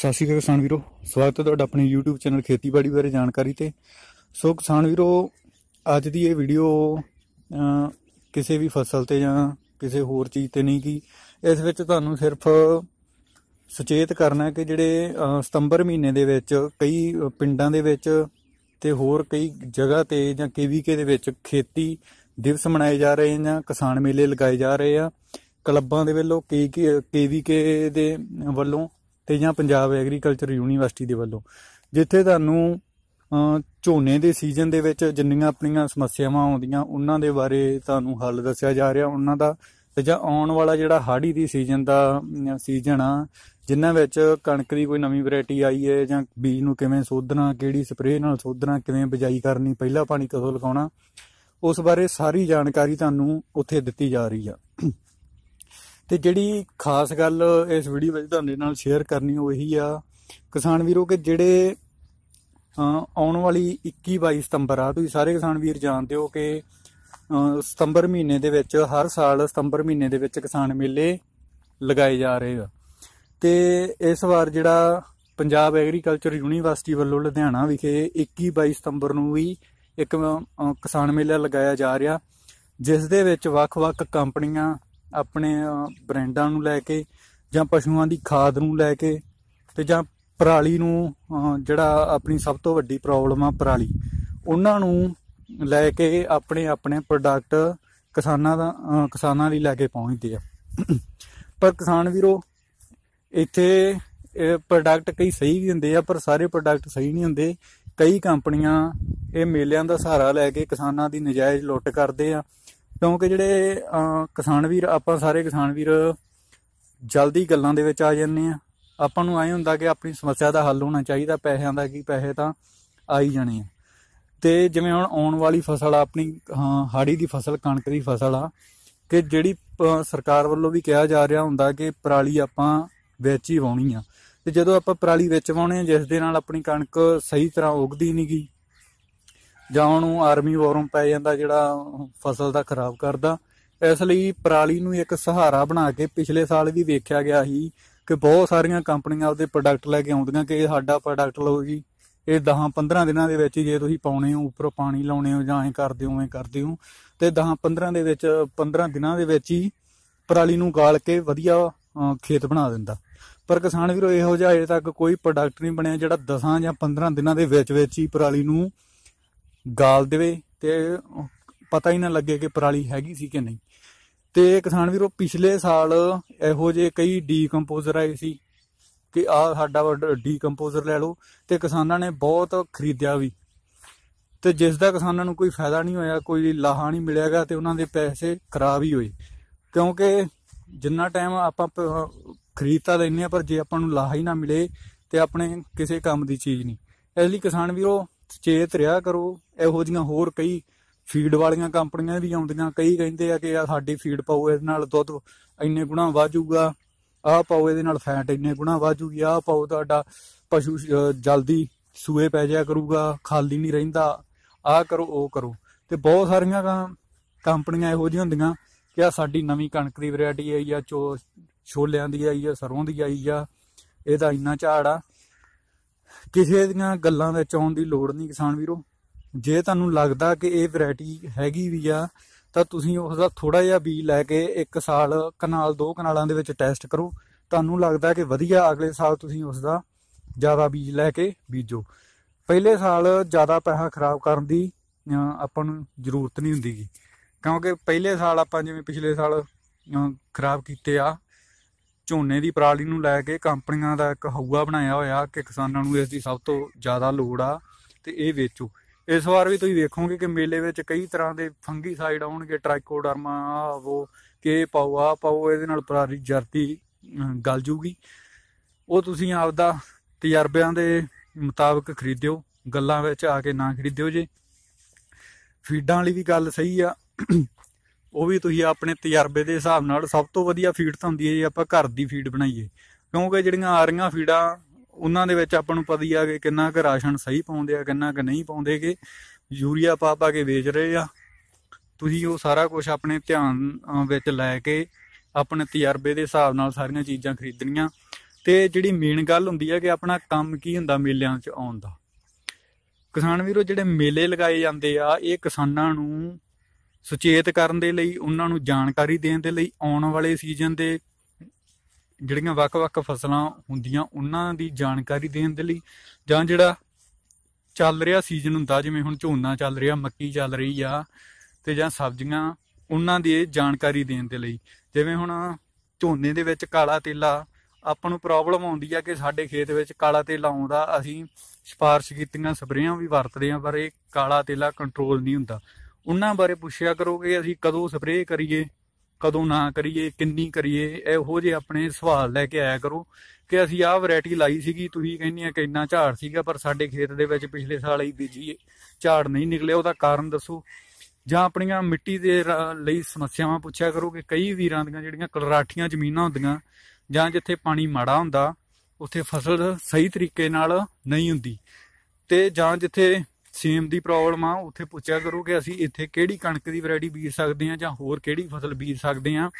ਸਤਿ ਸ਼੍ਰੀ ਅਕਾਲ ਕਿਸਾਨ ਵੀਰੋ ਸਵਾਗਤ ਹੈ ਤੁਹਾਡਾ ਆਪਣੇ YouTube ਚੈਨਲ ਖੇਤੀਬਾੜੀ ਬਾਰੇ ਜਾਣਕਾਰੀ ਤੇ ਸੋ ਕਿਸਾਨ ਵੀਰੋ ਅੱਜ ਦੀ ਇਹ ਵੀਡੀਓ ਕਿਸੇ ਵੀ ਫਸਲ ਤੇ ਜਾਂ ਕਿਸੇ ਹੋਰ ਚੀਜ਼ ਤੇ ਨਹੀਂ ਕੀ ਇਸ ਵਿੱਚ ਤੁਹਾਨੂੰ ਸਿਰਫ ਸੁਚੇਤ ਕਰਨਾ ਹੈ ਕਿ ਜਿਹੜੇ ਸਤੰਬਰ ਮਹੀਨੇ ਦੇ ਵਿੱਚ ਕਈ ਪਿੰਡਾਂ ਦੇ ਵਿੱਚ ਤੇ ਹੋਰ ਕਈ ਜਗ੍ਹਾ ਤੇ ਜਾਂ ਕੇਵੀਕੇ ਦੇ ਵਿੱਚ ਖੇਤੀ ਦਿਵਸ ਮਨਾਏ ਜਾ ਰਹੇ ਜਾਂ ਕਿਸਾਨ ਮੇਲੇ ਲਗਾਏ ਜਾ ਰਹੇ ਆ ਕਲੱਬਾਂ ਦੇ ਵੱਲੋਂ ਕੇਵੀਕੇ ਦੇ ਵੱਲੋਂ ਤੇ ਜਾਂ ਪੰਜਾਬ ਐਗਰੀਕਲਚਰ ਯੂਨੀਵਰਸਿਟੀ ਦੇ ਵੱਲੋਂ ਜਿੱਥੇ ਤੁਹਾਨੂੰ ਝੋਨੇ ਦੇ ਸੀਜ਼ਨ ਦੇ ਵਿੱਚ ਜਿੰਨੀਆਂ ਆਪਣੀਆਂ ਸਮੱਸਿਆਵਾਂ ਆਉਂਦੀਆਂ ਉਹਨਾਂ ਦੇ ਬਾਰੇ ਤੁਹਾਨੂੰ ਹੱਲ ਦੱਸਿਆ ਜਾ ਰਿਹਾ ਉਹਨਾਂ ਦਾ ਤੇ ਜਾਂ ਆਉਣ ਵਾਲਾ ਜਿਹੜਾ ਹਾੜੀ ਦੀ ਸੀਜ਼ਨ ਦਾ ਸੀਜ਼ਨ ਆ ਜਿਨ੍ਹਾਂ ਵਿੱਚ ਕਣਕ ਦੀ ਕੋਈ ਨਵੀਂ ਵੈਰਾਈਟੀ ਆਈ ਹੈ ਜਾਂ ਬੀਜ ਨੂੰ ਕਿਵੇਂ ਸੋਧਣਾ ਕਿਹੜੀ ਸਪਰੇਅ ਨਾਲ ਸੋਧਣਾ ਕਿਵੇਂ ਬਜਾਈ ਕਰਨੀ ਪਹਿਲਾ ਪਾਣੀ ਕਦੋਂ ਲਗਾਉਣਾ ਉਸ ਬਾਰੇ ਸਾਰੀ ਜਾਣਕਾਰੀ ਤੁਹਾਨੂੰ ਉੱਥੇ ਦਿੱਤੀ ਜਾ ਰਹੀ ਆ ਤੇ ਜਿਹੜੀ ਖਾਸ ਗੱਲ ਇਸ ਵੀਡੀਓ ਵਿੱਚ ਤੁਹਾਡੇ ਨਾਲ ਸ਼ੇਅਰ ਕਰਨੀ ਉਹ ਇਹੀ ਆ ਕਿਸਾਨ ਵੀਰੋ ਕਿ ਜਿਹੜੇ ਆਉਣ ਵਾਲੀ 21 22 ਸਤੰਬਰ ਆ ਤੁਸੀਂ ਸਾਰੇ ਕਿਸਾਨ ਵੀਰ ਜਾਣਦੇ ਹੋ ਕਿ ਸਤੰਬਰ ਮਹੀਨੇ ਦੇ ਵਿੱਚ ਹਰ ਸਾਲ ਸਤੰਬਰ ਮਹੀਨੇ ਦੇ ਵਿੱਚ ਕਿਸਾਨ ਮੇਲੇ ਲਗਾਏ ਜਾ ਰਹੇ ਆ ਤੇ ਇਸ ਵਾਰ ਜਿਹੜਾ ਪੰਜਾਬ ਐਗਰੀਕਲਚਰ ਯੂਨੀਵਰਸਿਟੀ ਵੱਲੋਂ ਲੁਧਿਆਣਾ ਵਿਖੇ 21 22 ਸਤੰਬਰ ਨੂੰ ਵੀ ਇੱਕ ਕਿਸਾਨ ਮੇਲਾ ਲਗਾਇਆ ਜਾ ਰਿਹਾ ਜਿਸ ਦੇ ਵਿੱਚ ਵੱਖ-ਵੱਖ ਕੰਪਨੀਆਂ ਆਪਣੇ ਬ੍ਰਾਂਡਾਂ ਨੂੰ ਲੈ ਕੇ ਜਾਂ ਪਸ਼ੂਆਂ ਦੀ ਖਾਦ ਨੂੰ ਲੈ ਕੇ ਤੇ ਜਾਂ ਪਰਾਲੀ ਨੂੰ ਜਿਹੜਾ ਆਪਣੀ ਸਭ ਤੋਂ ਵੱਡੀ ਪ੍ਰੋਬਲਮ ਆ ਪਰਾਲੀ ਉਹਨਾਂ ਨੂੰ ਲੈ ਕੇ ਆਪਣੇ ਆਪਣੇ ਪ੍ਰੋਡਕਟ ਕਿਸਾਨਾਂ ਦਾ ਕਿਸਾਨਾਂ ਲਈ ਲੈ ਕੇ ਪਹੁੰਚਦੇ ਆ ਪਰ ਕਿਸਾਨ ਵੀਰੋ ਇੱਥੇ ਪ੍ਰੋਡਕਟ ਕਈ ਸਹੀ ਵੀ ਹੁੰਦੇ ਆ ਪਰ ਸਾਰੇ ਪ੍ਰੋਡਕਟ ਸਹੀ ਨਹੀਂ ਹੁੰਦੇ ਕਈ ਕੰਪਨੀਆਂ ਇਹ ਮੇਲਿਆਂ ਦਾ ਸਹਾਰਾ ਲੈ ਕੇ ਕਿਸਾਨਾਂ ਦੀ ਨਜਾਇਜ਼ ਲੁੱਟ ਕਰਦੇ ਆ ਕਿਉਂਕਿ ਜਿਹੜੇ ਕਿਸਾਨ ਵੀਰ ਆਪਾਂ ਸਾਰੇ ਕਿਸਾਨ ਵੀਰ ਜਲਦੀ ਗੱਲਾਂ ਦੇ ਵਿੱਚ ਆ ਜਾਂਦੇ ਆ ਆਪਾਂ ਨੂੰ ਐ ਹੁੰਦਾ ਕਿ ਆਪਣੀ ਸਮੱਸਿਆ ਦਾ ਹੱਲ ਹੋਣਾ ਚਾਹੀਦਾ ਪੈਸਿਆਂ ਦਾ ਕੀ ਪੈਸੇ ਤਾਂ ਆ ਹੀ ਜਾਣੇ ਆ ਤੇ ਜਿਵੇਂ ਹੁਣ ਆਉਣ ਵਾਲੀ ਫਸਲ ਆ ਆਪਣੀ ਹਾੜੀ ਦੀ ਫਸਲ ਕਣਕ ਦੀ ਫਸਲ ਆ ਕਿ ਜਿਹੜੀ ਸਰਕਾਰ ਵੱਲੋਂ ਵੀ ਕਿਹਾ ਜਾ ਰਿਹਾ ਹੁੰਦਾ ਕਿ ਪਰਾਲੀ ਆਪਾਂ ਵਿੱਚ ਹੀ ਵਾਉਣੀ ਆ ਤੇ ਜਦੋਂ ਆਪਾਂ ਪਰਾਲੀ ਵਿੱਚ ਵਾਉਣੇ ਆ ਜਿਸ ਦੇ ਨਾਲ ਆਪਣੀ ਕਣਕ ਸਹੀ ਤਰ੍ਹਾਂ ਉਗਦੀ ਨਹੀਂਗੀ ਜਾਂ ਉਹਨੂੰ ਆਰਮੀ ਵਾਰਮ ਪੈ ਜਾਂਦਾ ਜਿਹੜਾ ਫਸਲ ਦਾ ਖਰਾਬ ਕਰਦਾ ਇਸ ਲਈ ਪਰਾਲੀ ਨੂੰ ਇੱਕ ਸਹਾਰਾ ਬਣਾ ਕੇ ਪਿਛਲੇ ਸਾਲ ਵੀ ਵੇਖਿਆ ਗਿਆ ਸੀ ਕਿ ਬਹੁਤ ਸਾਰੀਆਂ ਕੰਪਨੀਆਂ ਆਪਦੇ ਪ੍ਰੋਡਕਟ ਲੈ ਕੇ ਆਉਂਦੀਆਂ ਕਿ ਇਹ ਸਾਡਾ ਪ੍ਰੋਡਕਟ ਲਓ ਜੀ ਇਹ 10-15 ਦਿਨਾਂ ਦੇ ਵਿੱਚ ਜੇ ਤੁਸੀਂ ਪਾਉਣੇ ਹੋ ਉੱਪਰ ਪਾਣੀ ਲਾਉਣੇ ਹੋ ਜਾਂ ਐਂ ਕਰਦੇ ਹੋ ਐਂ ਕਰਦੇ ਹੋ ਤੇ 10-15 ਦੇ ਵਿੱਚ 15 ਦਿਨਾਂ ਦੇ ਵਿੱਚ ਹੀ ਪਰਾਲੀ ਨੂੰ ਗਾਲ ਕੇ ਵਧੀਆ ਖੇਤ ਬਣਾ ਦਿੰਦਾ ਪਰ ਕਿਸਾਨ ਵੀਰੋ ਇਹੋ ਜਿਹਾ ਅਜੇ ਤੱਕ ਕੋਈ ਪ੍ਰੋਡਕਟ ਨਹੀਂ ਬਣਿਆ ਜਿਹੜਾ 10 ਜਾਂ 15 ਦਿਨਾਂ ਦੇ ਵਿੱਚ ਵਿੱਚ ਹੀ ਪਰਾਲੀ ਨੂੰ ਗਾਲ ਦੇਵੇ ਤੇ ਪਤਾ ਹੀ ਨਾ ਲੱਗੇ ਕਿ ਪਰਾਲੀ ਹੈਗੀ ਸੀ ਕਿ ਨਹੀਂ ਤੇ ਕਿਸਾਨ ਵੀਰੋ ਪਿਛਲੇ ਸਾਲ ਇਹੋ ਜੇ ਕਈ ਡੀਕੰਪੋਜ਼ਰ ਆਏ ਸੀ ਕਿ ਆ ਸਾਡਾ ਡੀਕੰਪੋਜ਼ਰ ਲੈ ਲਓ ਤੇ ਕਿਸਾਨਾਂ ਨੇ ਬਹੁਤ ਖਰੀਦਿਆ ਵੀ ਤੇ ਜਿਸ ਦਾ ਕਿਸਾਨਾਂ ਨੂੰ ਕੋਈ ਫਾਇਦਾ ਨਹੀਂ ਹੋਇਆ ਕੋਈ ਲਾਹਾ ਨਹੀਂ ਮਿਲਿਆਗਾ ਤੇ ਉਹਨਾਂ ਦੇ ਪੈਸੇ ਖਰਾਬ ਹੀ ਹੋਏ ਕਿਉਂਕਿ ਜਿੰਨਾ ਟਾਈਮ ਆਪਾਂ ਖਰੀਦਤਾ ਲੈਨੇ ਆ ਪਰ ਜੇ ਆਪਾਂ ਨੂੰ ਲਾਹਾ ਹੀ ਨਾ ਮਿਲੇ ਤੇ ਆਪਣੇ ਕਿਸੇ ਕੰਮ ਦੀ ਚੀਜ਼ ਨਹੀਂ ਇਸ ਲਈ ਕਿਸਾਨ ਵੀਰੋ ਸੁਚੇਤ ਰਿਆ ਕਰੋ ਇਹੋ ਜੀਆਂ ਹੋਰ ਕਈ ਫੀਡ ਵਾਲੀਆਂ ਕੰਪਨੀਆਂ ਵੀ ਆਉਂਦੀਆਂ ਕਈ ਕਹਿੰਦੇ ਆ ਕਿ ਆ ਸਾਡੀ ਫੀਡ ਪਾਓ ਇਹਦੇ ਨਾਲ ਦੁੱਧ ਇੰਨੇ ਗੁਣਾ ਵਾਜੂਗਾ ਆ ਪਾਓ ਇਹਦੇ ਨਾਲ ਫੈਟ ਇੰਨੇ ਗੁਣਾ ਵਾਜੂਗੀ ਆ ਪਾਓ ਤੁਹਾਡਾ ਪਸ਼ੂ ਜਲਦੀ ਸੂਏ ਪੈ ਜਾਇਆ ਕਰੂਗਾ ਖਾਲੀ ਨਹੀਂ ਰਹਿੰਦਾ ਆ ਕਰੋ ਉਹ ਕਰੋ ਤੇ ਬਹੁਤ ਸਾਰੀਆਂ ਕੰਪਨੀਆਂ ਇਹੋ ਜਿਹੀਆਂ ਹੁੰਦੀਆਂ ਕਿ ਆ ਸਾਡੀ ਨਵੀਂ ਕਣਕ ਦੀ ਵੈਰਾਈਟੀ ਆਈ ਆ ਛੋਲਿਆਂ ਦੀ ਆਈ ਆ ਸਰੋਂ ਦੀ ਆਈ ਆ ਇਹਦਾ ਇੰਨਾ ਝਾੜ ਆ ਕਿਸੇ ਦੀਆਂ ਗੱਲਾਂ ਵਿੱਚ ਆਉਣ ਦੀ ਲੋੜ ਨਹੀਂ ਕਿਸਾਨ ਵੀਰੋ ਜੇ ਤੁਹਾਨੂੰ ਲੱਗਦਾ ਕਿ ਇਹ ਵੈਰਾਈਟੀ ਹੈਗੀ ਵੀ ਆ ਤਾਂ ਤੁਸੀਂ ਉਸ ਦਾ ਥੋੜਾ ਜਿਹਾ ਬੀਜ ਲੈ ਕੇ ਇੱਕ ਸਾਲ ਕਨਾਲ ਦੋ ਕਨਾਲਾਂ ਦੇ ਵਿੱਚ ਟੈਸਟ ਕਰੋ ਤੁਹਾਨੂੰ ਲੱਗਦਾ ਕਿ ਵਧੀਆ ਅਗਲੇ ਸਾਲ ਤੁਸੀਂ ਉਸ ਦਾ ਜ਼ਿਆਦਾ ਬੀਜ ਲੈ ਕੇ ਬੀਜੋ ਪਹਿਲੇ ਸਾਲ ਜ਼ਿਆਦਾ ਪੈਸਾ ਖਰਾਬ ਕਰਨ ਦੀ ਆਪਾਂ ਨੂੰ ਜ਼ਰੂਰਤ ਨਹੀਂ ਹੁੰਦੀਗੀ ਕਿਉਂਕਿ ਪਹਿਲੇ ਸਾਲ ਆਪਾਂ ਜਿਵੇਂ ਪਿਛਲੇ ਸਾਲ ਖਰਾਬ ਕੀਤੇ ਆ ਝੋਨੇ ਦੀ ਪਰਾਲੀ ਨੂੰ ਲੈ ਕੇ ਕੰਪਨੀਆਂ ਦਾ ਇੱਕ ਹਊਆ ਬਣਾਇਆ ਹੋਇਆ ਕਿ ਕਿਸਾਨਾਂ ਨੂੰ ਇਸ ਦੀ ਸਭ ਤੋਂ ਜ਼ਿਆਦਾ ਲੋੜ ਆ ਤੇ ਇਹ ਵੇਚੋ ਇਸ ਵਾਰ ਵੀ ਤੁਸੀਂ ਵੇਖੋਗੇ ਕਿ ਮੇਲੇ ਵਿੱਚ ਕਈ ਤਰ੍ਹਾਂ ਦੇ ਫੰਗੀ ਸਾਈਡ ਆਉਣਗੇ ਟ੍ਰਾਈਕੋਡਰਮਾ ਉਹ ਕੇ ਪਾਉ ਆ ਪਾਉ ਇਹਦੇ ਨਾਲ ਪਰਾਲੀ ਜਰਤੀ ਗਲ ਜੂਗੀ ਉਹ ਤੁਸੀਂ ਆਪਦਾ ਤਜਰਬਿਆਂ ਦੇ ਮੁਤਾਬਕ ਖਰੀਦਿਓ ਗੱਲਾਂ ਵਿੱਚ ਆ ਕੇ ਨਾ ਖਰੀਦਿਓ ਜੇ ਫੀਡਾਂ ਵਾਲੀ ਵੀ ਗੱਲ ਸਹੀ ਆ ਉਹ ਵੀ ਤੁਸੀਂ ਆਪਣੇ ਤਜਰਬੇ ਦੇ ਹਿਸਾਬ ਨਾਲ ਸਭ ਤੋਂ ਵਧੀਆ ਫੀਡ ਤਾਂ ਹੁੰਦੀ ਹੈ ਜੇ ਆਪਾਂ ਘਰ ਦੀ ਫੀਡ ਬਣਾਈਏ ਕਿਉਂਕਿ ਜਿਹੜੀਆਂ ਆ ਰਹੀਆਂ ਫੀਡਾਂ ਉਹਨਾਂ ਦੇ ਵਿੱਚ ਆਪਾਂ ਨੂੰ ਪਤਾ ਆ ਕਿ ਕਿੰਨਾ ਕੁ ਰਾਸ਼ਨ ਸਹੀ ਪਾਉਂਦੇ ਆ ਕਿੰਨਾ ਕੁ ਨਹੀਂ ਪਾਉਂਦੇਗੇ ਯੂਰੀਆ ਪਾ ਪਾ ਕੇ ਵੇਚ ਰਹੇ ਆ ਤੁਸੀਂ ਉਹ ਸਾਰਾ ਕੁਝ ਆਪਣੇ ਧਿਆਨ ਵਿੱਚ ਲੈ ਕੇ ਆਪਣੇ ਤਜਰਬੇ ਦੇ ਹਿਸਾਬ ਨਾਲ ਸਾਰੀਆਂ ਚੀਜ਼ਾਂ ਖਰੀਦਣੀਆਂ ਤੇ ਜਿਹੜੀ ਮੇਨ ਗੱਲ ਹੁੰਦੀ ਹੈ ਕਿ ਆਪਣਾ ਕੰਮ ਕੀ ਹੁੰਦਾ ਮੇਲਿਆਂ 'ਚ ਆਉਣ ਦਾ ਕਿਸਾਨ ਵੀਰੋ ਜਿਹੜੇ ਮੇਲੇ ਲਗਾਏ ਜਾਂਦੇ ਆ ਇਹ ਕਿਸਾਨਾਂ ਨੂੰ ਸੁਚੇਤ ਕਰਨ ਦੇ ਲਈ ਉਹਨਾਂ ਨੂੰ ਜਾਣਕਾਰੀ ਦੇਣ ਦੇ ਲਈ ਆਉਣ ਵਾਲੇ ਸੀਜ਼ਨ ਦੇ ਜਿਹੜੀਆਂ ਵੱਖ-ਵੱਖ ਫਸਲਾਂ ਹੁੰਦੀਆਂ ਉਹਨਾਂ ਦੀ ਜਾਣਕਾਰੀ ਦੇਣ ਦੇ ਲਈ ਜਾਂ ਜਿਹੜਾ ਚੱਲ ਰਿਹਾ ਸੀਜ਼ਨ ਹੁੰਦਾ ਜਿਵੇਂ ਹੁਣ ਝੋਨਾ ਚੱਲ ਰਿਹਾ ਮੱਕੀ ਚੱਲ ਰਹੀ ਆ ਤੇ ਜਾਂ ਸਬਜ਼ੀਆਂ ਉਹਨਾਂ ਦੀ ਜਾਣਕਾਰੀ ਦੇਣ ਦੇ ਲਈ ਜਿਵੇਂ ਹੁਣ ਝੋਨੇ ਦੇ ਵਿੱਚ ਕਾਲਾ ਤੇਲਾ ਆਪਾਂ ਨੂੰ ਪ੍ਰੋਬਲਮ ਆਉਂਦੀ ਆ ਕਿ ਸਾਡੇ ਖੇਤ ਵਿੱਚ ਕਾਲਾ ਤੇਲਾ ਆਉਂਦਾ ਅਸੀਂ ਸਿਫਾਰਿਸ਼ ਕੀਤੀਆਂ ਸਪਰੇਆਂ ਵੀ ਵਰਤਦੇ ਆ ਪਰ ਇਹ ਕਾਲਾ ਤੇਲਾ ਕੰਟਰੋਲ ਨਹੀਂ ਹੁੰਦਾ ਉਹਨਾਂ ਬਾਰੇ ਪੁੱਛਿਆ ਕਰੋ ਕਿ ਅਸੀਂ ਕਦੋਂ ਸਪਰੇਅ ਕਰੀਏ ਕਦੋਂ ਨਾ ਕਰੀਏ ਕਿੰਨੀ ਕਰੀਏ ਇਹੋ ਜੇ ਆਪਣੇ ਸਵਾਲ ਲੈ ਕੇ ਆਇਆ ਕਰੋ ਕਿ ਅਸੀਂ ਆਹ ਵੈਰਾਈਟੀ ਲਾਈ ਸੀਗੀ ਤੁਸੀਂ ਕਹਿੰਦੇ ਆ ਕਿ ਇੰਨਾ ਝਾੜ ਸੀਗਾ ਪਰ ਸਾਡੇ ਖੇਤ ਦੇ ਵਿੱਚ ਪਿਛਲੇ ਸਾਲ ਹੀ ਬੀਜੀ ਝਾੜ ਨਹੀਂ ਨਿਕਲਿਆ ਉਹਦਾ ਕਾਰਨ ਦੱਸੋ ਜਾਂ ਆਪਣੀਆਂ ਮਿੱਟੀ ਦੇ ਲਈ ਸਮੱਸਿਆਵਾਂ ਪੁੱਛਿਆ ਕਰੋ ਕਿ ਕਈ ਵੀਰਾਂ ਦੀਆਂ ਜਿਹੜੀਆਂ ਕਲਰਾਠੀਆਂ ਜ਼ਮੀਨਾਂ ਹੁੰਦੀਆਂ ਜਾਂ ਜਿੱਥੇ ਪਾਣੀ ਮਾੜਾ ਹੁੰਦਾ ਉੱਥੇ ਫਸਲ ਸਹੀ ਤਰੀਕੇ ਨਾਲ ਨਹੀਂ ਹੁੰਦੀ ਤੇ ਜਾਂ ਜਿੱਥੇ ਸੇਮ ਦੀ ਪ੍ਰੋਬਲਮ ਆ ਉੱਥੇ ਪੁੱਛਿਆ ਕਰੋ ਕਿ ਅਸੀਂ ਇੱਥੇ ਕਿਹੜੀ ਕਣਕ ਦੀ ਵੈਰਾਈਟੀ ਬੀਜ ਸਕਦੇ ਆ ਜਾਂ ਹੋਰ ਕਿਹੜੀ ਫਸਲ ਬੀਜ ਸਕਦੇ ਆ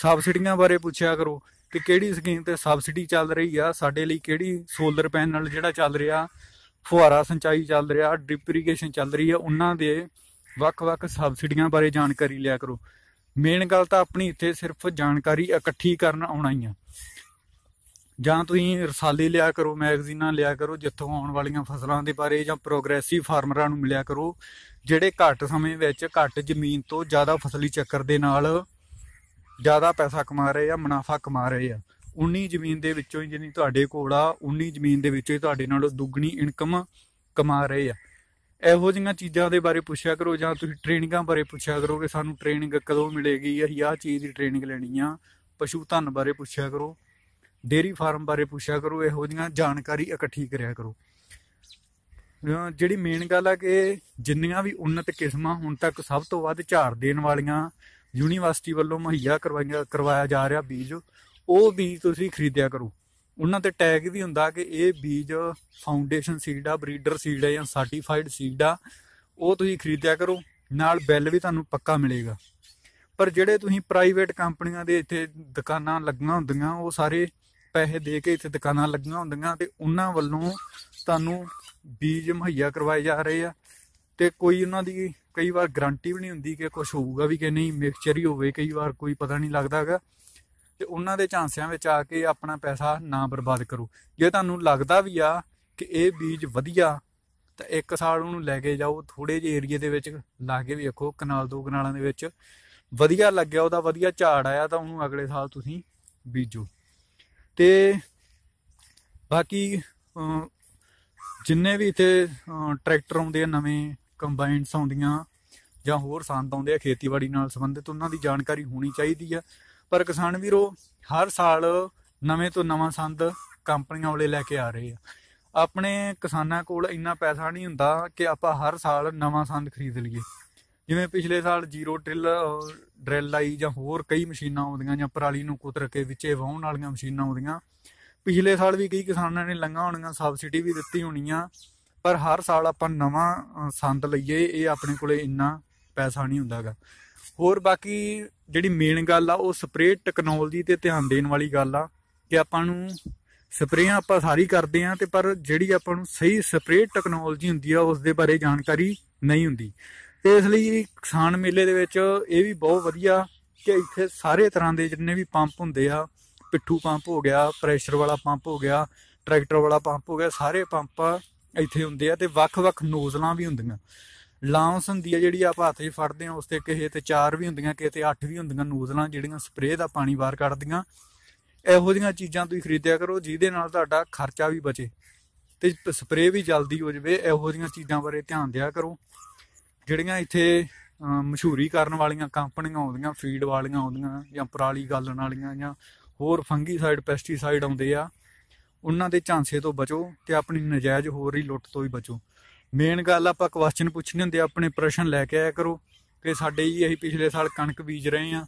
ਸਬਸਿਡੀਆਂ ਬਾਰੇ ਪੁੱਛਿਆ ਕਰੋ ਕਿ ਕਿਹੜੀ ਸਕੀਮ ਤੇ ਸਬਸਿਡੀ ਚੱਲ ਰਹੀ ਆ ਸਾਡੇ ਲਈ ਕਿਹੜੀ ਸੋਲਰ ਪੈਨਲ ਜਿਹੜਾ ਚੱਲ ਰਿਹਾ ਫੁਹਾਰਾ ਸਿੰਚਾਈ ਚੱਲ ਰਿਹਾ ਡ੍ਰਿਪ ਇਰੀਗੇਸ਼ਨ ਚੱਲ ਰਹੀ ਆ ਉਹਨਾਂ ਦੇ ਵੱਖ-ਵੱਖ ਸਬਸਿਡੀਆਂ ਬਾਰੇ ਜਾਣਕਾਰੀ ਲਿਆ ਕਰੋ ਮੇਨ ਗੱਲ ਤਾਂ ਆਪਣੀ ਇੱਥੇ ਸਿਰਫ ਜਾਣਕਾਰੀ ਇਕੱਠੀ ਕਰਨ ਆਉਣਾ ਹੀ ਆ ਜਾਂ ਤੁਸੀਂ ਰਸਾਲੇ ਲਿਆ ਕਰੋ ਮੈਗਜ਼ੀਨਾਂ ਲਿਆ ਕਰੋ ਜਿੱਥੋਂ ਆਉਣ ਵਾਲੀਆਂ ਫਸਲਾਂ ਦੇ ਬਾਰੇ ਜਾਂ ਪ੍ਰੋਗਰੈਸਿਵ ਫਾਰਮਰਾਂ ਨੂੰ ਮਿਲਿਆ ਕਰੋ ਜਿਹੜੇ ਘੱਟ ਸਮੇਂ ਵਿੱਚ ਘੱਟ ਜ਼ਮੀਨ ਤੋਂ ਜ਼ਿਆਦਾ ਫਸਲੀ ਚੱਕਰ ਦੇ ਨਾਲ ਜ਼ਿਆਦਾ ਪੈਸਾ ਕਮਾ ਰਹੇ ਆ ਮੁਨਾਫਾ ਕਮਾ ਰਹੇ ਆ ਉਨੀ ਜ਼ਮੀਨ ਦੇ ਵਿੱਚੋਂ ਹੀ ਜਿੰਨੀ ਤੁਹਾਡੇ ਕੋਲ ਆ ਉਨੀ ਜ਼ਮੀਨ ਦੇ ਵਿੱਚੋਂ ਹੀ ਤੁਹਾਡੇ ਨਾਲੋਂ ਦੁੱਗਣੀ ਇਨਕਮ ਕਮਾ ਰਹੇ ਆ ਇਹੋ ਜਿਹੀਆਂ ਚੀਜ਼ਾਂ ਦੇ ਬਾਰੇ ਪੁੱਛਿਆ ਕਰੋ ਜਾਂ ਤੁਸੀਂ ਟ੍ਰੇਨਿੰਗਾਂ ਬਾਰੇ ਪੁੱਛਿਆ ਕਰੋ ਕਿ ਸਾਨੂੰ ਟ੍ਰੇਨਿੰਗ ਕਦੋਂ ਮਿਲੇਗੀ ਅਸੀਂ ਆਹ ਚੀਜ਼ ਦੀ ਟ੍ਰੇਨਿੰਗ ਲੈਣੀ ਆ ਪਸ਼ੂ ਧਨ ਬਾਰੇ ਪੁੱਛਿਆ ਕਰੋ ਡੇਰੀ ਫਾਰਮ ਬਾਰੇ ਪੁੱਛਿਆ ਕਰੋ ਇਹੋ ਜੀਆਂ ਜਾਣਕਾਰੀ ਇਕੱਠੀ ਕਰਿਆ ਕਰੋ ਜਿਹੜੀ ਮੇਨ ਗੱਲ ਆ ਕਿ ਜਿੰਨੀਆਂ ਵੀ ਉન્નਤ ਕਿਸਮਾਂ ਹੁਣ ਤੱਕ ਸਭ ਤੋਂ ਵੱਧ ਝਾੜ ਦੇਣ ਵਾਲੀਆਂ ਯੂਨੀਵਰਸਿਟੀ ਵੱਲੋਂ ਮੁਹੱਈਆ ਕਰਵਾਇਆ ਕਰਵਾਇਆ ਜਾ ਰਿਹਾ ਬੀਜ ਉਹ ਬੀਜ ਤੁਸੀਂ ਖਰੀਦਿਆ ਕਰੋ ਉਹਨਾਂ ਤੇ ਟੈਗ ਵੀ ਹੁੰਦਾ ਕਿ ਇਹ ਬੀਜ ਫਾਊਂਡੇਸ਼ਨ ਸੀਡ ਆ ਬਰੀਡਰ ਸੀਡ ਆ ਜਾਂ ਸਰਟੀਫਾਈਡ ਸੀਡ ਆ ਉਹ ਤੁਸੀਂ ਖਰੀਦਿਆ ਕਰੋ ਨਾਲ ਬਿੱਲ ਵੀ ਤੁਹਾਨੂੰ ਪੱਕਾ ਮਿਲੇਗਾ ਪਰ ਜਿਹੜੇ ਤੁਸੀਂ ਪ੍ਰਾਈਵੇਟ ਕੰਪਨੀਆਂ ਦੇ ਇੱਥੇ ਦੁਕਾਨਾਂ ਲੱਗੀਆਂ ਹੁੰਦੀਆਂ ਉਹ ਸਾਰੇ ਪੈਸੇ ਦੇ ਕੇ ਇੱਥੇ ਦੁਕਾਨਾਂ ਲੱਗੀਆਂ ਹੁੰਦੀਆਂ ਤੇ ਉਹਨਾਂ ਵੱਲੋਂ ਤੁਹਾਨੂੰ ਬੀਜ ਮੁਹੱਈਆ ਕਰਵਾਏ ਜਾ ਰਹੇ ਆ ਤੇ ਕੋਈ ਉਹਨਾਂ ਦੀ ਕਈ ਵਾਰ ਗਾਰੰਟੀ ਵੀ ਨਹੀਂ ਹੁੰਦੀ ਕਿ ਕੁਝ ਹੋਊਗਾ ਵੀ ਕਿ ਨਹੀਂ ਮਿਕਸਚਰ ਹੀ ਹੋਵੇ ਕਈ ਵਾਰ ਕੋਈ ਪਤਾ ਨਹੀਂ ਲੱਗਦਾਗਾ ਤੇ ਉਹਨਾਂ ਦੇ ਚਾਂਸਿਆਂ ਵਿੱਚ ਆ ਕੇ ਆਪਣਾ ਪੈਸਾ ਨਾ ਬਰਬਾਦ ਕਰੋ ਜੇ ਤੁਹਾਨੂੰ ਲੱਗਦਾ ਵੀ ਆ ਕਿ ਇਹ ਬੀਜ ਵਧੀਆ ਤਾਂ ਇੱਕ ਸਾਲ ਉਹਨੂੰ ਲੈ ਕੇ ਜਾਓ ਥੋੜੇ ਜਿਹੇ ਏਰੀਏ ਦੇ ਵਿੱਚ ਲਾ ਕੇ ਵੇਖੋ ਕਨਾਲ ਦੋ ਕਨਾਲਾਂ ਦੇ ਵਿੱਚ ਵਧੀਆ ਲੱਗਿਆ ਉਹਦਾ ਵਧੀਆ ਝਾੜ ਆਇਆ ਤਾਂ ਉਹਨੂੰ ਅਗਲੇ ਸਾਲ ਤੁਸੀਂ ਬੀਜੋ ਤੇ ਬਾਕੀ ਜਿੰਨੇ ਵੀ ਇਥੇ ਟਰੈਕਟਰ ਆਉਂਦੇ ਆ ਨਵੇਂ ਕੰਬਾਈਨਸ ਆਉਂਦੀਆਂ ਜਾਂ ਹੋਰ ਸੰਦ ਆਉਂਦੇ ਆ ਖੇਤੀਬਾੜੀ ਨਾਲ ਸੰਬੰਧਿਤ ਉਹਨਾਂ ਦੀ ਜਾਣਕਾਰੀ ਹੋਣੀ ਚਾਹੀਦੀ ਆ ਪਰ ਕਿਸਾਨ ਵੀਰੋ ਹਰ ਸਾਲ ਨਵੇਂ ਤੋਂ ਨਵਾਂ ਸੰਦ ਕੰਪਨੀਆਂ ਵਾਲੇ ਲੈ ਕੇ ਆ ਰਹੇ ਆ ਆਪਣੇ ਕਿਸਾਨਾਂ ਕੋਲ ਇੰਨਾ ਪੈਸਾ ਨਹੀਂ ਹੁੰਦਾ ਕਿ ਆਪਾਂ ਹਰ ਸਾਲ ਨਵਾਂ ਸੰਦ ਖਰੀਦ ਲਈਏ ਜਿਵੇਂ ਪਿਛਲੇ ਸਾਲ ਜ਼ੀਰੋ ਟਿਲ ਡ੍ਰਿਲ ਆਈ ਜਾਂ ਹੋਰ ਕਈ ਮਸ਼ੀਨਾਂ ਆਉਂਦੀਆਂ ਜਾਂ ਪਰਾਲੀ ਨੂੰ ਕੁਤਰ ਕੇ ਵਿੱਚੇ ਵਾਉਣ ਵਾਲੀਆਂ ਮਸ਼ੀਨਾਂ ਆਉਂਦੀਆਂ ਪਿਛਲੇ ਸਾਲ ਵੀ ਕਈ ਕਿਸਾਨਾਂ ਨੇ ਲੰਗਾ ਹੋਣੀਆਂ ਸਬਸਿਡੀ ਵੀ ਦਿੱਤੀ ਹੋਣੀਆਂ ਪਰ ਹਰ ਸਾਲ ਆਪਾਂ ਨਵਾਂ ਸੰਦ ਲਈਏ ਇਹ ਆਪਣੇ ਕੋਲੇ ਇੰਨਾ ਪੈਸਾ ਨਹੀਂ ਹੁੰਦਾਗਾ ਹੋਰ ਬਾਕੀ ਜਿਹੜੀ ਮੇਨ ਗੱਲ ਆ ਉਹ ਸਪਰੇਅ ਟੈਕਨੋਲੋਜੀ ਤੇ ਧਿਆਨ ਦੇਣ ਵਾਲੀ ਗੱਲ ਆ ਕਿ ਆਪਾਂ ਨੂੰ ਸਪਰੇਆਂ ਆਪਾਂ ਸਾਰੀ ਕਰਦੇ ਆ ਤੇ ਪਰ ਜਿਹੜੀ ਆਪਾਂ ਨੂੰ ਸਹੀ ਸਪਰੇਅ ਟੈਕਨੋਲੋਜੀ ਹੁੰਦੀ ਆ ਉਸ ਦੇ ਬਾਰੇ ਜਾਣਕਾਰੀ ਨਹੀਂ ਹੁੰਦੀ ਤੇ ਇਸ ਲਈ ਕਿਸਾਨ ਮੇਲੇ ਦੇ ਵਿੱਚ ਇਹ ਵੀ ਬਹੁਤ ਵਧੀਆ ਕਿ ਇੱਥੇ ਸਾਰੇ ਤਰ੍ਹਾਂ ਦੇ ਜਿੰਨੇ ਵੀ ਪੰਪ ਹੁੰਦੇ ਆ ਪਿੱਠੂ ਪੰਪ ਹੋ ਗਿਆ ਪ੍ਰੈਸ਼ਰ ਵਾਲਾ ਪੰਪ ਹੋ ਗਿਆ ਟਰੈਕਟਰ ਵਾਲਾ ਪੰਪ ਹੋ ਗਿਆ ਸਾਰੇ ਪੰਪ ਇੱਥੇ ਹੁੰਦੇ ਆ ਤੇ ਵੱਖ-ਵੱਖ ਨੋਜ਼ਲਾਂ ਵੀ ਹੁੰਦੀਆਂ ਲਾਂਸ ਹੁੰਦੀ ਆ ਜਿਹੜੀ ਆਪਾਂ ਹੱਥੇ ਫੜਦੇ ਆ ਉਸ ਤੇ ਕਿਸੇ ਤੇ 4 ਵੀ ਹੁੰਦੀਆਂ ਕਿਸੇ ਤੇ 8 ਵੀ ਹੁੰਦੀਆਂ ਨੋਜ਼ਲਾਂ ਜਿਹੜੀਆਂ ਸਪਰੇਅ ਦਾ ਪਾਣੀ ਬਾਹਰ ਕੱਢਦੀਆਂ ਇਹੋ ਜੀਆਂ ਚੀਜ਼ਾਂ ਤੁਸੀਂ ਖਰੀਦਿਆ ਕਰੋ ਜਿਹਦੇ ਨਾਲ ਤੁਹਾਡਾ ਖਰਚਾ ਵੀ ਬਚੇ ਤੇ ਸਪਰੇਅ ਵੀ ਜਲਦੀ ਹੋ ਜਵੇ ਇਹੋ ਜੀਆਂ ਚੀਜ਼ਾਂ ਬਾਰੇ ਧਿਆਨ ਦਿਆ ਕਰੋ ਜਿਹੜੀਆਂ ਇੱਥੇ ਮਸ਼ਹੂਰੀ ਕਰਨ ਵਾਲੀਆਂ ਕੰਪਨੀਆਂ ਆਉਂਦੀਆਂ ਫੀਡ ਵਾਲੀਆਂ ਆਉਂਦੀਆਂ ਜਾਂ ਪਰਾਲੀ ਗਾਲਣ ਵਾਲੀਆਂ ਜਾਂ ਹੋਰ ਫੰਗੀਸਾਈਡ ਪੈਸਟੀਸਾਈਡ ਆਉਂਦੇ ਆ ਉਹਨਾਂ ਦੇ ਝਾਂਸੇ ਤੋਂ ਬਚੋ ਤੇ ਆਪਣੀ ਨਜਾਇਜ਼ ਹੋ ਰਹੀ ਲੁੱਟ ਤੋਂ ਵੀ ਬਚੋ ਮੇਨ ਗੱਲ ਆਪਾਂ ਕੁਐਸਚਨ ਪੁੱਛਣੇ ਹੁੰਦੇ ਆਪਣੇ ਪ੍ਰਸ਼ਨ ਲੈ ਕੇ ਆਇਆ ਕਰੋ ਕਿ ਸਾਡੇ ਜੀ ਅਸੀਂ ਪਿਛਲੇ ਸਾਲ ਕਣਕ ਬੀਜ ਰਹੇ ਆ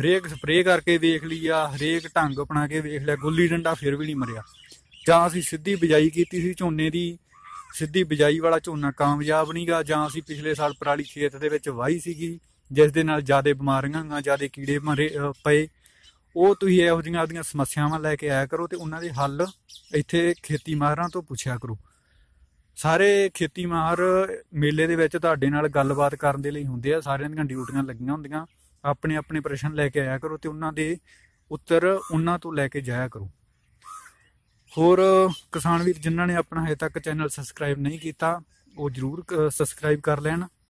ਹਰੇਕ ਸਪਰੇਅ ਕਰਕੇ ਦੇਖ ਲਈ ਆ ਹਰੇਕ ਢੰਗ ਅਪਣਾ ਕੇ ਵੇਖ ਲਿਆ ਗੁੱਲੀ ਡੰਡਾ ਫਿਰ ਵੀ ਨਹੀਂ ਮਰਿਆ ਜਾਂ ਅਸੀਂ ਸਿੱਧੀ ਬਿਜਾਈ ਕੀਤੀ ਸੀ ਝੋਨੇ ਦੀ ਸਿੱਧੀ ਬਿਜਾਈ ਵਾਲਾ ਝੋਨਾ ਕਾਮਯਾਬ ਨਹੀਂਗਾ ਜਾਂ ਅਸੀਂ ਪਿਛਲੇ ਸਾਲ ਪਰਾਲੀ ਖੇਤ ਦੇ ਵਿੱਚ ਵਾਈ ਸੀਗੀ ਜਿਸ ਦੇ ਨਾਲ ਜ਼ਿਆਦਾ ਬਿਮਾਰੀਆਂ ਆ ਜ਼ਿਆਦਾ ਕੀੜੇ ਮਰੇ ਪਏ ਉਹ ਤੁਸੀਂ ਇਹੋ ਜਿਹੀਆਂ ਆਪਦੀਆਂ ਸਮੱਸਿਆਵਾਂ ਲੈ ਕੇ ਆਇਆ ਕਰੋ ਤੇ ਉਹਨਾਂ ਦੇ ਹੱਲ ਇੱਥੇ ਖੇਤੀ ਮਾਹਰਾਂ ਤੋਂ ਪੁੱਛਿਆ ਕਰੋ ਸਾਰੇ ਖੇਤੀ ਮਾਹਰ ਮੇਲੇ ਦੇ ਵਿੱਚ ਤੁਹਾਡੇ ਨਾਲ ਗੱਲਬਾਤ ਕਰਨ ਦੇ ਲਈ ਹੁੰਦੇ ਆ ਸਾਰਿਆਂ ਦੀਆਂ ਡਿਊਟੀਆਂ ਲੱਗੀਆਂ ਹੁੰਦੀਆਂ ਆਪਣੇ ਆਪਣੇ ਪ੍ਰਸ਼ਨ ਲੈ ਕੇ ਆਇਆ ਕਰੋ ਤੇ ਉਹਨਾਂ ਦੇ ਉੱਤਰ ਉਹਨਾਂ ਤੋਂ ਲੈ ਕੇ ਜਾਇਆ ਕਰੋ ਹੋਰ ਕਿਸਾਨ ਵੀਰ ਜਿਨ੍ਹਾਂ ਨੇ ਆਪਣਾ ਹਜੇ ਤੱਕ ਚੈਨਲ ਸਬਸਕ੍ਰਾਈਬ ਨਹੀਂ ਕੀਤਾ ਉਹ ਜਰੂਰ ਸਬਸਕ੍ਰਾਈਬ ਕਰ ਲੈਣ